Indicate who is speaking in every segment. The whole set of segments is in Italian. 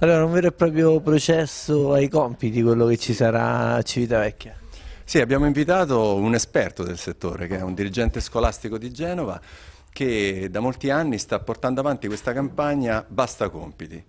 Speaker 1: Allora, un vero e proprio processo ai compiti, quello che ci sarà a Civitavecchia.
Speaker 2: Sì, abbiamo invitato un esperto del settore, che è un dirigente scolastico di Genova, che da molti anni sta portando avanti questa campagna Basta Compiti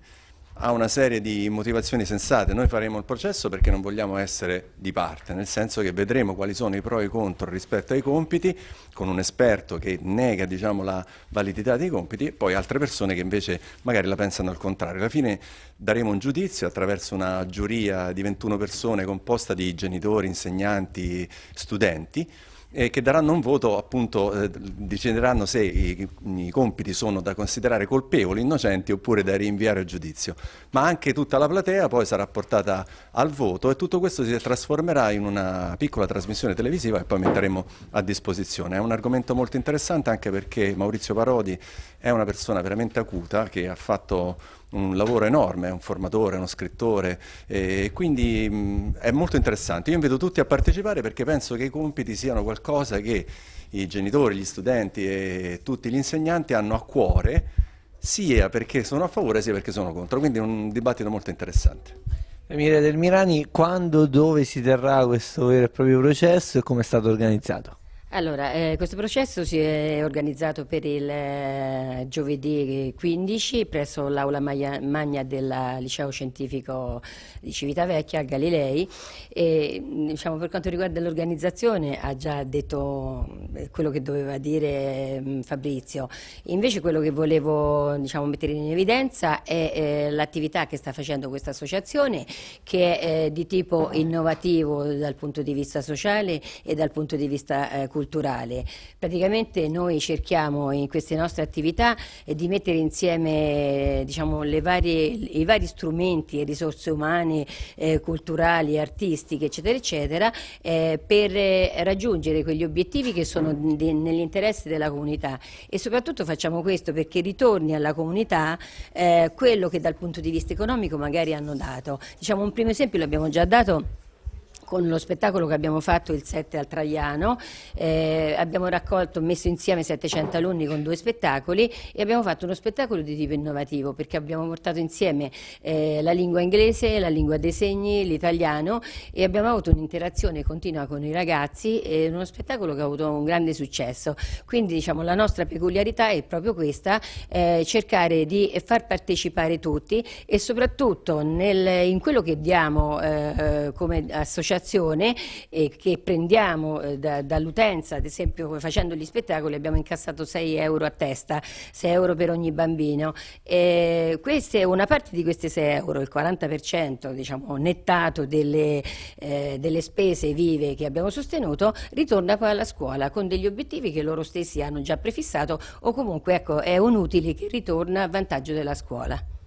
Speaker 2: ha una serie di motivazioni sensate. Noi faremo il processo perché non vogliamo essere di parte, nel senso che vedremo quali sono i pro e i contro rispetto ai compiti, con un esperto che nega diciamo, la validità dei compiti e poi altre persone che invece magari la pensano al contrario. Alla fine daremo un giudizio attraverso una giuria di 21 persone composta di genitori, insegnanti, studenti eh, che daranno un voto, appunto, eh, decideranno se i, i, compiti sono da considerare colpevoli, innocenti oppure da rinviare a giudizio. Ma anche tutta la platea poi sarà portata al voto e tutto questo si trasformerà in una piccola trasmissione televisiva che poi metteremo a disposizione. È un argomento molto interessante anche perché Maurizio Parodi è una persona veramente acuta che ha fatto un lavoro enorme, è un formatore, uno scrittore e quindi mh, è molto interessante. Io invito tutti a partecipare perché penso che i compiti siano qualcosa che i genitori, gli studenti e tutti gli insegnanti hanno a cuore sia perché sono a favore sia perché sono contro, quindi è un dibattito molto interessante.
Speaker 1: Emile Del Mirani, quando, dove si terrà questo vero e proprio processo e come è stato organizzato?
Speaker 3: Allora, eh, questo processo si è organizzato per il eh, giovedì 15 presso l'Aula Magna del Liceo Scientifico di Civitavecchia, Galilei. E, diciamo, per quanto riguarda l'organizzazione ha già detto eh, quello che doveva dire mh, mm, Fabrizio. Invece quello che volevo diciamo, mettere in evidenza è eh, l'attività che sta facendo questa associazione che è eh, di tipo innovativo dal punto di vista sociale e dal punto di vista eh, culturale culturale. Praticamente noi cerchiamo in queste nostre attività eh, di mettere insieme diciamo, varie, i vari strumenti e risorse umane, eh, culturali, artistiche, eccetera, eccetera, eh, per eh, raggiungere quegli obiettivi che sono mm. nell'interesse della comunità e soprattutto facciamo questo perché ritorni alla comunità eh, quello che dal punto di vista economico magari hanno dato. Diciamo un primo esempio l'abbiamo già dato con lo spettacolo che abbiamo fatto il 7 al Traiano eh, abbiamo raccolto, messo insieme 700 alunni con due spettacoli e abbiamo fatto uno spettacolo di tipo innovativo perché abbiamo portato insieme eh, la lingua inglese, la lingua dei segni, l'italiano e abbiamo avuto un'interazione continua con i ragazzi e uno spettacolo che ha avuto un grande successo. Quindi diciamo, la nostra peculiarità è proprio questa, eh, cercare di far partecipare tutti e soprattutto nel, in quello che diamo eh, eh, come associazione soddisfazione eh, che prendiamo eh, da, dall'utenza, ad esempio facendo gli spettacoli abbiamo incassato 6 euro a testa, 6 euro per ogni bambino. Eh, queste, una parte di questi 6 euro, il 40% diciamo, nettato delle, eh, delle spese vive che abbiamo sostenuto, ritorna poi alla scuola con degli obiettivi che loro stessi hanno già prefissato o comunque ecco, è un utile che ritorna a vantaggio della scuola.